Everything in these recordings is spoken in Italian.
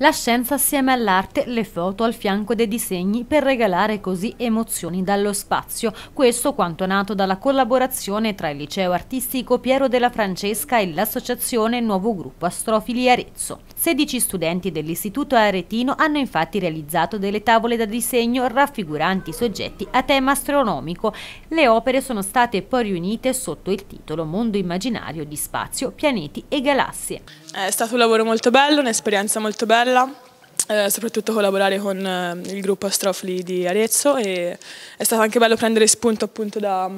La scienza assieme all'arte, le foto al fianco dei disegni per regalare così emozioni dallo spazio. Questo quanto nato dalla collaborazione tra il liceo artistico Piero della Francesca e l'associazione Nuovo Gruppo Astrofili Arezzo. 16 studenti dell'Istituto Aretino hanno infatti realizzato delle tavole da disegno raffiguranti soggetti a tema astronomico. Le opere sono state poi riunite sotto il titolo Mondo immaginario di spazio, pianeti e galassie. È stato un lavoro molto bello, un'esperienza molto bella bella, eh, soprattutto collaborare con eh, il gruppo Astrofli di Arezzo e è stato anche bello prendere spunto appunto da,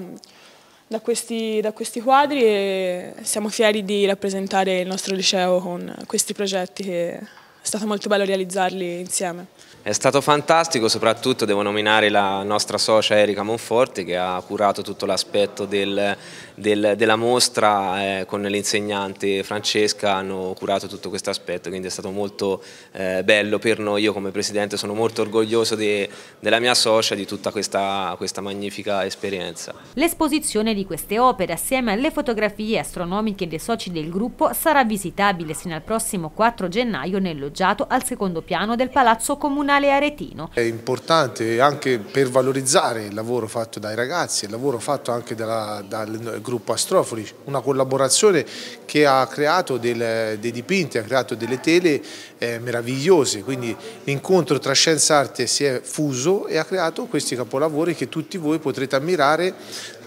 da, questi, da, questi, quadri e siamo fieri di rappresentare il nostro liceo con questi progetti che è stato molto bello realizzarli insieme. È stato fantastico, soprattutto devo nominare la nostra socia Erika Monforti che ha curato tutto l'aspetto del, del, della mostra eh, con l'insegnante Francesca, hanno curato tutto questo aspetto, quindi è stato molto eh, bello per noi, io come presidente sono molto orgoglioso de, della mia socia e di tutta questa, questa magnifica esperienza. L'esposizione di queste opere assieme alle fotografie astronomiche dei soci del gruppo sarà visitabile fino al prossimo 4 gennaio nello alloggiato al secondo piano del Palazzo Comunale Aretino. È importante anche per valorizzare il lavoro fatto dai ragazzi, il lavoro fatto anche dalla, dal gruppo Astrofoli, una collaborazione che ha creato del, dei dipinti, ha creato delle tele eh, meravigliose, quindi l'incontro tra scienza e arte si è fuso e ha creato questi capolavori che tutti voi potrete ammirare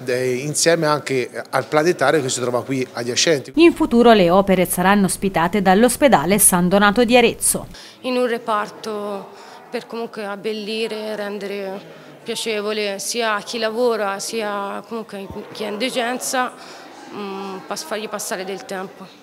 eh, insieme anche al planetario che si trova qui adiacente. In futuro le opere saranno ospitate dall'ospedale San Donato di Arezzo Arezzo. In un reparto per comunque abbellire, rendere piacevole sia chi lavora sia comunque chi è in degenza, mm, fargli passare del tempo.